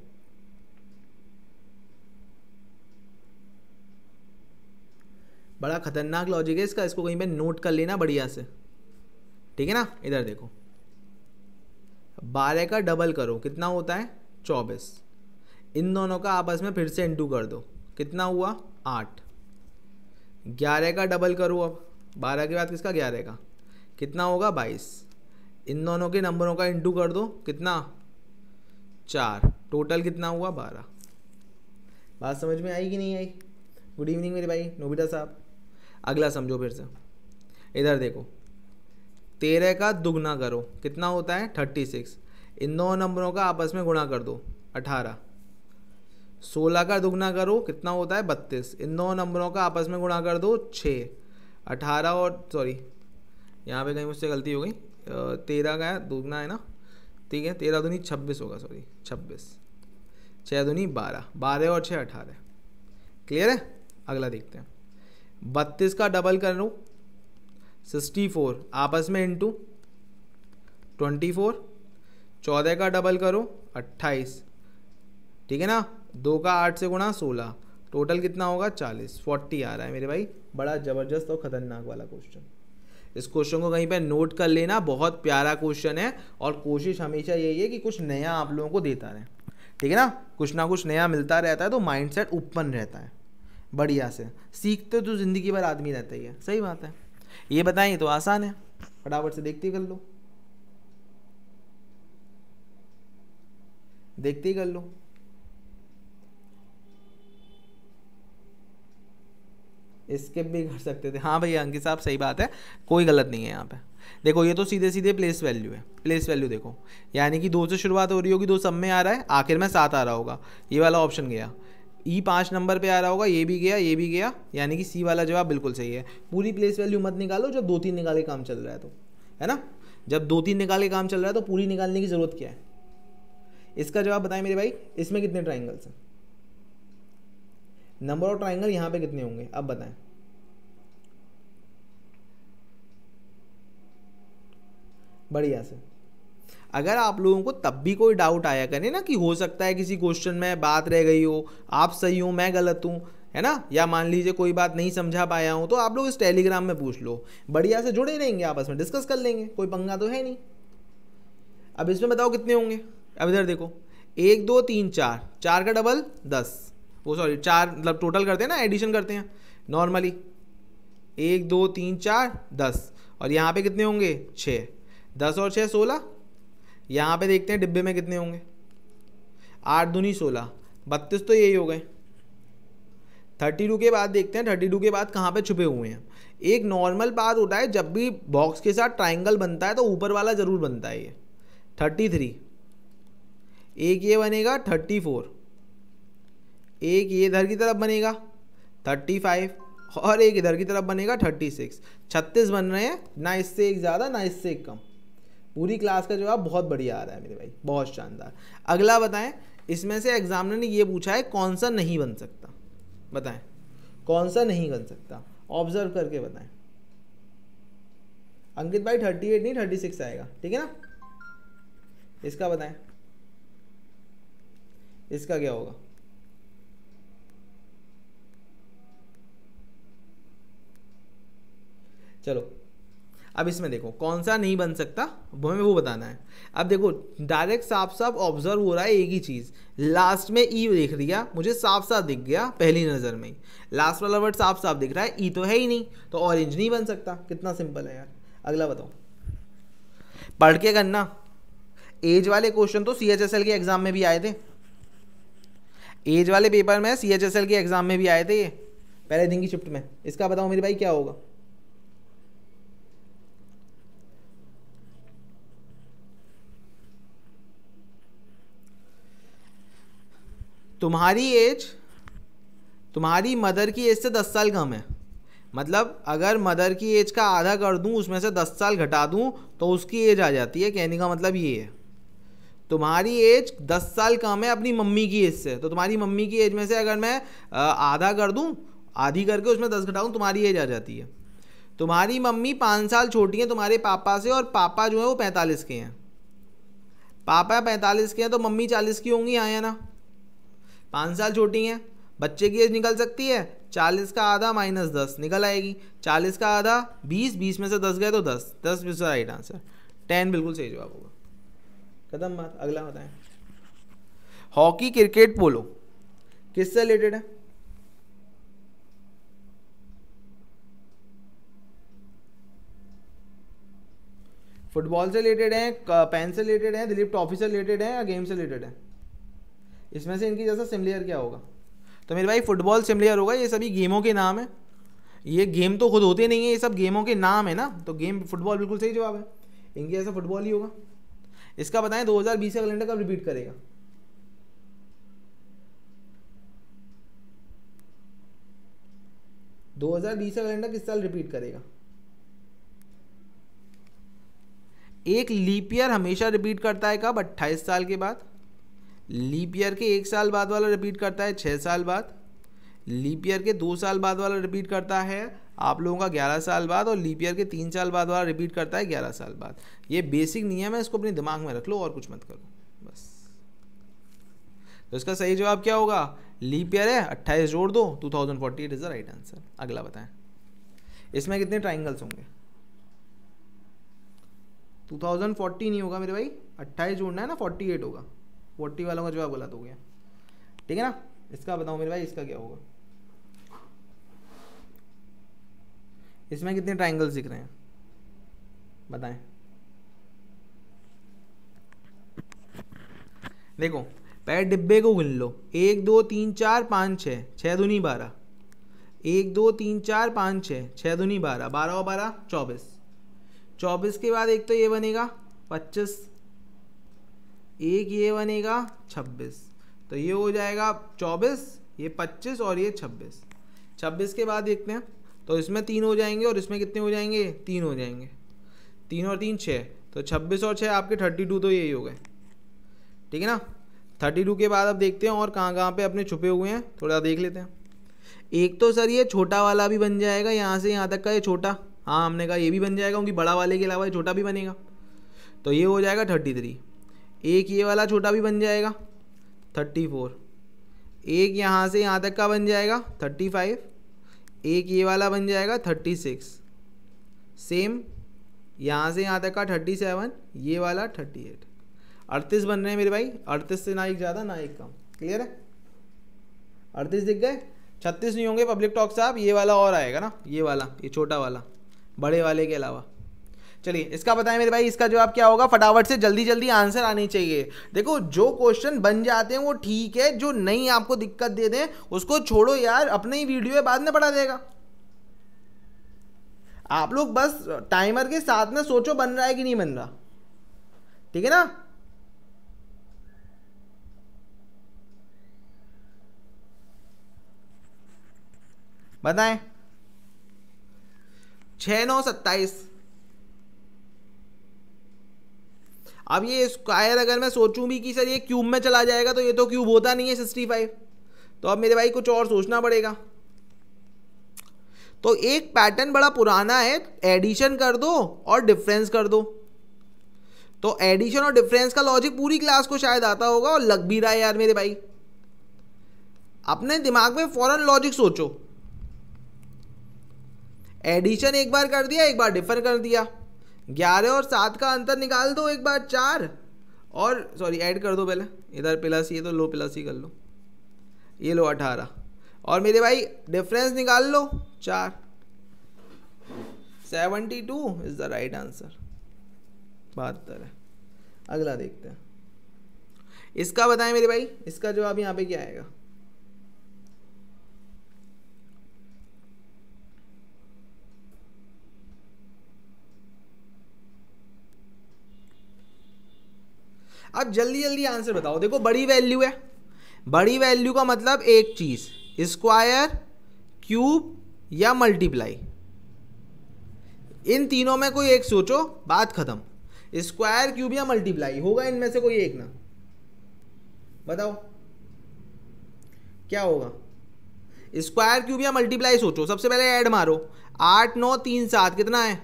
बड़ा खतरनाक लॉजिक है इसका इसको कहीं पे नोट कर लेना बढ़िया से ठीक है ना इधर देखो बारह का डबल करो कितना होता है चौबीस इन दोनों का आपस में फिर से इंटू कर दो कितना हुआ आठ ग्यारह का डबल करो अब बारह के बाद किसका ग्यारह का कितना होगा बाईस इन दोनों के नंबरों का इंटू कर दो कितना चार टोटल कितना हुआ बारह बात समझ में आई कि नहीं आई गुड इवनिंग मेरे भाई नोबिता साहब अगला समझो फिर से इधर देखो तेरह का दुगना करो कितना होता है थर्टी सिक्स इन दोनों नंबरों का आपस में गुणा कर दो अठारह सोलह का दुगना करो कितना होता है बत्तीस इन दो नंबरों का आपस में गुणा कर दो छः अठारह और सॉरी यहाँ पे कहीं मुझसे गलती हो गई तेरह का दुगना है ना ठीक है तेरह दुनी छब्बीस होगा सॉरी छब्बीस छः दुनी बारह बारह और छः अठारह क्लियर है अगला देखते हैं बत्तीस का डबल कर लो सिक्सटी फोर आपस में इंटू ट्वेंटी फोर चौदह का डबल करो अट्ठाईस ठीक है ना दो का आठ से गुणा सोलह टोटल कितना होगा चालीस फोर्टी आ रहा है मेरे भाई बड़ा ज़बरदस्त और ख़तरनाक वाला क्वेश्चन इस क्वेश्चन को कहीं पर नोट कर लेना बहुत प्यारा क्वेश्चन है और कोशिश हमेशा यही है कि कुछ नया आप लोगों को देता रहे ठीक है ना कुछ ना कुछ नया मिलता रहता है तो सेट ओपन रहता है बढ़िया से सीखते तो ज़िंदगी भर आदमी रहता ही है सही बात है ये बताएं तो आसान है फटाफट से देखते ही कर लो देखते ही कर लो स्किप भी कर सकते थे हाँ भैया अंकित साहब सही बात है कोई गलत नहीं है यहाँ पे देखो ये तो सीधे सीधे प्लेस वैल्यू है प्लेस वैल्यू देखो यानी कि दो से शुरुआत हो रही होगी दो सब में आ रहा है आखिर में सात आ रहा होगा ये वाला ऑप्शन गया ई पाँच नंबर पे आ रहा होगा ये भी गया ये भी गया यानी कि सी वाला जवाब बिल्कुल सही है पूरी प्लेस वैल्यू मत निकालो जब दो तीन निकाले काम चल रहा है तो है ना जब दो तीन निकाले काम चल रहा है तो पूरी निकालने की ज़रूरत क्या है इसका जवाब बताएं मेरे भाई इसमें कितने ट्राइंगल्स हैं नंबर ऑफ ट्राइंगल यहाँ पे कितने होंगे अब बताएं बढ़िया से अगर आप लोगों को तब भी कोई डाउट आया करे ना कि हो सकता है किसी क्वेश्चन में बात रह गई हो आप सही हो मैं गलत हूँ है ना या मान लीजिए कोई बात नहीं समझा पाया हूँ तो आप लोग इस टेलीग्राम में पूछ लो बढ़िया से जुड़े रहेंगे आपस में डिस्कस कर लेंगे कोई पंगा तो है नहीं अब इसमें बताओ कितने होंगे अब इधर देखो एक दो तीन चार चार का डबल दस वो सॉरी चार मतलब टोटल करते हैं ना एडिशन करते हैं नॉर्मली एक दो तीन चार दस और यहाँ पे कितने होंगे छः दस और छः सोलह यहाँ पे देखते हैं डिब्बे में कितने होंगे आठ दूनी सोलह बत्तीस तो यही हो गए थर्टी टू के बाद देखते हैं थर्टी टू के बाद कहाँ पे छुपे हुए हैं एक नॉर्मल बात होता है जब भी बॉक्स के साथ ट्राइंगल बनता है तो ऊपर वाला ज़रूर बनता है ये थर्टी थ्री एक ये बनेगा थर्टी फोर एक ये इधर की तरफ बनेगा थर्टी फाइव और एक इधर की तरफ बनेगा थर्टी सिक्स छत्तीस बन रहे हैं ना इससे एक ज़्यादा ना इससे एक कम पूरी क्लास का जवाब बहुत बढ़िया आ रहा है मेरे भाई बहुत शानदार अगला बताएं इसमें से एग्जामिनर ने ये पूछा है कौन सा नहीं बन सकता बताएं कौन सा नहीं बन सकता ऑब्जर्व करके बताएं अंकित भाई थर्टी एट नहीं थर्टी सिक्स आएगा ठीक है ना इसका बताएं इसका क्या होगा चलो अब इसमें देखो कौन सा नहीं बन सकता वो हमें वो बताना है अब देखो डायरेक्ट साफ साफ ऑब्जर्व हो रहा है एक ही चीज़ लास्ट में ई e देख दिया मुझे साफ साफ दिख गया पहली नज़र में ही लास्ट वाला वर्ड साफ साफ दिख रहा है ई e तो है ही नहीं तो ऑरेंज नहीं बन सकता कितना सिंपल है यार अगला बताओ पढ़ के करना एज वाले क्वेश्चन तो सी एच एस एल के एग्ज़ाम में भी आए थे एज वाले पेपर में सी एच एस एल के एग्ज़ाम में भी आए थे ये पहले दिन की शिफ्ट में इसका बताओ मेरे भाई क्या होगा तुम्हारी एज तुम्हारी मदर की एज से दस साल कम है मतलब अगर मदर की एज का आधा कर दूं उसमें से दस साल घटा दूं तो उसकी एज आ जाती है कहने का मतलब ये है तुम्हारी एज दस साल कम है अपनी मम्मी की एज से तो तुम्हारी मम्मी की एज में से अगर मैं आधा कर दूं आधी करके उसमें दस घटाऊं तुम्हारी एज आ जाती है तुम्हारी मम्मी पाँच साल छोटी हैं तुम्हारे पापा से और पापा जो है वो पैंतालीस के हैं पापा पैंतालीस के हैं तो मम्मी चालीस की होंगी आया हाँ ना पाँच साल छोटी हैं बच्चे की एज निकल सकती है चालीस का आधा माइनस दस निकल आएगी चालीस का आधा बीस बीस में से दस गए तो दस दस बीस राइट आंसर टेन बिल्कुल सही जवाब होगा कदम बात अगला बताएं हॉकी क्रिकेट पोलो किससे रिलेटेड है फुटबॉल से रिलेटेड है पेन से रिलेटेड है दिलीप ट्रॉफी से रिलेटेड है या गेम से रिलेटेड है इसमें से इनकी जैसा सिमिलियर क्या होगा तो मेरे भाई फुटबॉल सिमिलियर होगा ये सभी गेमों के नाम है ये गेम तो खुद होते नहीं है ये सब गेमों के नाम है ना तो गेम फुटबॉल बिल्कुल सही जवाब है इनके जैसा फुटबॉल ही होगा इसका बताएं 2020 का कैलेंडर कब रिपीट करेगा दो हजार बीस का कैलेंडर किस साल रिपीट करेगा एक लीप ईयर हमेशा रिपीट करता है कब अट्ठाईस साल के बाद लीप ईयर के एक साल बाद वाला रिपीट करता है छः साल बाद लीप ईयर के दो साल बाद वाला रिपीट करता है आप लोगों का ग्यारह साल बाद और लीप ईयर के तीन साल बाद वाला रिपीट करता है ग्यारह साल बाद ये बेसिक नियम है इसको अपने दिमाग में रख लो और कुछ मत करो बस तो इसका सही जवाब क्या होगा लीप ईयर है अट्ठाईस जोड़ दो two thousand forty eight is the right answer अगला बताएं इसमें कितने ट्राइंगल्स होंगे टू थाउजेंड फोर्टी नहीं होगा मेरे भाई अट्ठाईस जोड़ना है ना फोर्टी एट होगा फोर्टी वालों का जवाब गलत हो गया ठीक है ना इसका बताओ मेरे भाई इसका क्या होगा इसमें कितने ट्राइंगल्स दिख रहे हैं बताएं देखो पहले डिब्बे को गिन लो एक दो तीन चार पाँच छः छः दूनी बारह एक दो तीन चार पाँच छः छः दूनी बारह बारह और बारह चौबीस चौबीस के बाद एक तो ये बनेगा पच्चीस एक ये बनेगा छब्बीस तो ये हो जाएगा चौबीस ये पच्चीस और ये छब्बीस छब्बीस के बाद देखते हैं तो इसमें तीन हो जाएंगे और इसमें कितने हो जाएंगे तीन हो जाएंगे तीन और तीन छः तो छब्बीस और छः आपके थर्टी टू तो यही हो गए ठीक है ना थर्टी टू के बाद अब देखते हैं और कहाँ कहाँ पे अपने छुपे हुए हैं थोड़ा देख लेते हैं एक तो सर ये छोटा वाला भी बन जाएगा यहाँ से यहाँ तक का ये छोटा हाँ हमने कहा ये भी बन जाएगा क्योंकि बड़ा वाले के अलावा ये छोटा भी बनेगा तो ये हो जाएगा थर्टी थ्री एक ये वाला छोटा भी बन जाएगा थर्टी फोर एक यहाँ से यहाँ तक का बन जाएगा थर्टी फाइव एक ये वाला बन जाएगा थर्टी सिक्स सेम यहाँ से यहाँ तक का थर्टी सेवन ये वाला थर्टी एट अड़तीस बन रहे हैं मेरे भाई अड़तीस से ना एक ज़्यादा ना एक कम क्लियर है अड़तीस दिख गए छत्तीस नहीं होंगे पब्लिक टॉक साहब ये वाला और आएगा ना ये वाला ये छोटा वाला बड़े वाले के अलावा चलिए इसका बताएं मेरे भाई इसका जवाब क्या होगा फटाफट से जल्दी जल्दी आंसर आनी चाहिए देखो जो क्वेश्चन बन जाते हैं वो ठीक है जो नहीं आपको दिक्कत दे दें उसको छोड़ो यार अपने ही वीडियो है बाद में पढ़ा देगा आप लोग बस टाइमर के साथ में सोचो बन रहा है कि नहीं बन रहा ठीक है ना बताएं छ नौ सत्ताईस अब ये स्क्वायर अगर मैं सोचूं भी कि सर ये क्यूब में चला जाएगा तो ये तो क्यूब होता नहीं है सिक्सटी फाइव तो अब मेरे भाई कुछ और सोचना पड़ेगा तो एक पैटर्न बड़ा पुराना है एडिशन कर दो और डिफरेंस कर दो तो एडिशन और डिफरेंस का लॉजिक पूरी क्लास को शायद आता होगा और लग भी रहा है यार मेरे भाई अपने दिमाग में फॉरन लॉजिक सोचो एडिशन एक बार कर दिया एक बार डिफर कर दिया ग्यारह और सात का अंतर निकाल दो एक बार चार और सॉरी ऐड कर दो पहले इधर प्लस ये तो लो प्लस ही कर लो ये लो अठारह और मेरे भाई डिफरेंस निकाल लो चार seventy two is the right answer बहत्तर है अगला देखते हैं इसका बताएं मेरे भाई इसका जवाब यहाँ पे क्या आएगा अब जल्दी जल्दी आंसर बताओ देखो बड़ी वैल्यू है बड़ी वैल्यू का मतलब एक चीज़ स्क्वायर क्यूब या मल्टीप्लाई इन तीनों में कोई एक सोचो बात खत्म स्क्वायर क्यूब या मल्टीप्लाई होगा इनमें से कोई एक ना बताओ क्या होगा स्क्वायर क्यूब या मल्टीप्लाई सोचो सबसे पहले ऐड मारो आठ नौ तीन सात कितना है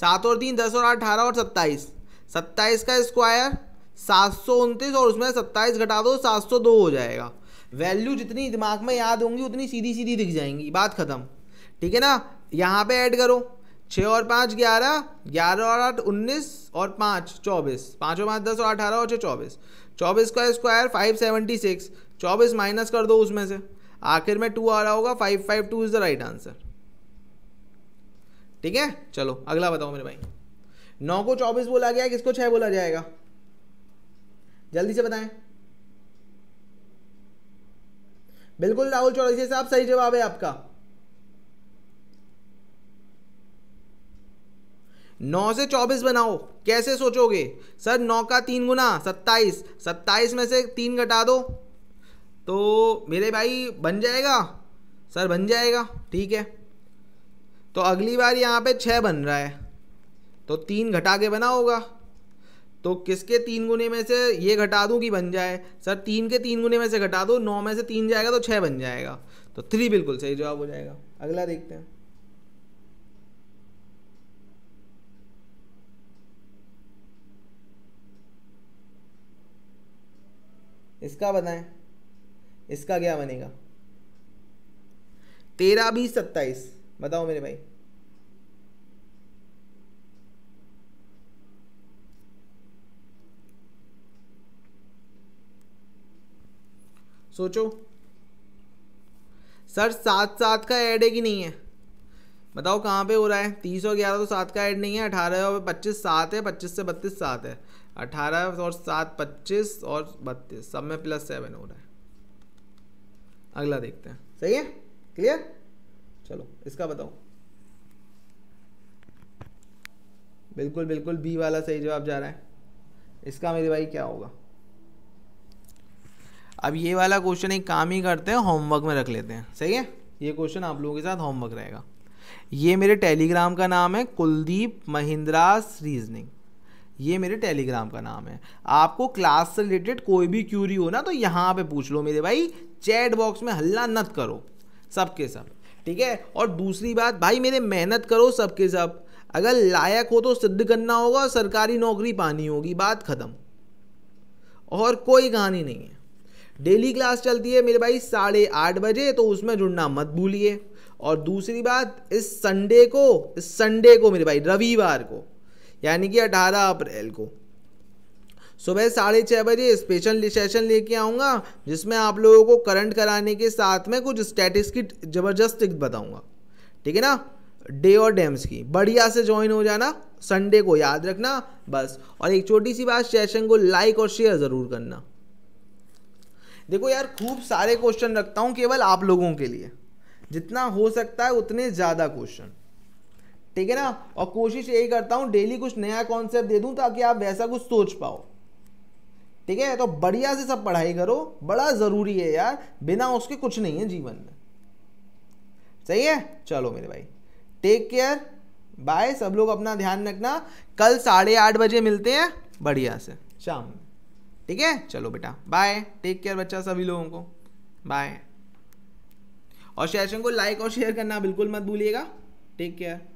सात और तीन दस और आठ अठारह और सत्ताईस सत्ताईस का स्क्वायर सात सौ उनतीस और उसमें सत्ताईस घटा दो सात सौ दो हो जाएगा वैल्यू जितनी दिमाग में याद होंगी उतनी सीधी सीधी दिख जाएंगी बात ख़त्म ठीक है ना यहाँ पे ऐड करो छः और पाँच ग्यारह ग्यारह और आठ उन्नीस और पाँच चौबीस पाँच और पाँच दस और अठारह और छः चौबीस चौबीस का स्क्वायर फाइव सेवेंटी सिक्स चौबीस माइनस कर दो उसमें से आखिर में टू आ रहा होगा five five two is the right answer ठीक है चलो अगला बताओ मेरे भाई नौ को चौबीस बोला गया किसको छः बोला जाएगा जल्दी से बताएं बिल्कुल राहुल चौरसिया साहब सही जवाब है आपका नौ से चौबीस बनाओ कैसे सोचोगे सर नौ का तीन गुना सत्ताईस सत्ताईस में से तीन घटा दो तो मेरे भाई बन जाएगा सर बन जाएगा ठीक है तो अगली बार यहाँ पे छः बन रहा है तो तीन घटा के बना होगा तो किसके तीन गुने में से ये घटा दूँ कि बन जाए सर तीन के तीन गुने में से घटा दो नौ में से तीन जाएगा तो छः बन जाएगा तो थ्री बिल्कुल सही जवाब हो जाएगा अगला देखते हैं इसका बताएं इसका क्या बनेगा तेरह बीस सत्ताईस बताओ मेरे भाई सोचो सर सात सात का ऐड है कि नहीं है बताओ कहाँ पे हो रहा है तीस और ग्यारह तो सात का ऐड नहीं है अठारह और पच्चीस सात है पच्चीस से बत्तीस सात है अठारह और सात पच्चीस और बत्तीस सब में प्लस सेवन हो रहा है अगला देखते हैं सही है क्लियर चलो इसका बताओ बिल्कुल बिल्कुल बी वाला सही जवाब जा रहा है इसका मेरे भाई क्या होगा अब ये वाला क्वेश्चन एक काम ही करते हैं होमवर्क में रख लेते हैं सही है ये क्वेश्चन आप लोगों के साथ होमवर्क रहेगा ये मेरे टेलीग्राम का नाम है कुलदीप महिंद्रास रीजनिंग ये मेरे टेलीग्राम का नाम है आपको क्लास से रिलेटेड कोई भी क्यूरी हो ना तो यहाँ पे पूछ लो मेरे भाई चैट बॉक्स में हल्ला नत करो सबके सब ठीक है और दूसरी बात भाई मेरे मेहनत करो सबके सब अगर लायक हो तो सिद्ध करना होगा सरकारी नौकरी पानी होगी बात ख़त्म और कोई कहानी नहीं है डेली क्लास चलती है मेरे भाई साढ़े आठ बजे तो उसमें जुड़ना मत भूलिए और दूसरी बात इस संडे को इस संडे को मेरे भाई रविवार को यानी कि अठारह अप्रैल को सुबह साढ़े छः बजे स्पेशल सेशन लेके आऊँगा जिसमें आप लोगों को करंट कराने के साथ में कुछ स्टैटिस की ज़बरदस्त बताऊँगा ठीक है ना डे और डैम्स की बढ़िया से ज्वाइन हो जाना संडे को याद रखना बस और एक छोटी सी बात सेशन को लाइक और शेयर ज़रूर करना देखो यार खूब सारे क्वेश्चन रखता हूँ केवल आप लोगों के लिए जितना हो सकता है उतने ज़्यादा क्वेश्चन ठीक है ना और कोशिश यही करता हूँ डेली कुछ नया कॉन्सेप्ट दे दूँ ताकि आप वैसा कुछ सोच पाओ ठीक है तो बढ़िया से सब पढ़ाई करो बड़ा ज़रूरी है यार बिना उसके कुछ नहीं है जीवन में सही है चलो मेरे भाई टेक केयर बाय सब लोग अपना ध्यान रखना कल साढ़े आठ बजे मिलते हैं बढ़िया से शाम में ठीक है चलो बेटा बाय टेक केयर बच्चा सभी लोगों को बाय और सेशन को लाइक और शेयर करना बिल्कुल मत भूलिएगा टेक केयर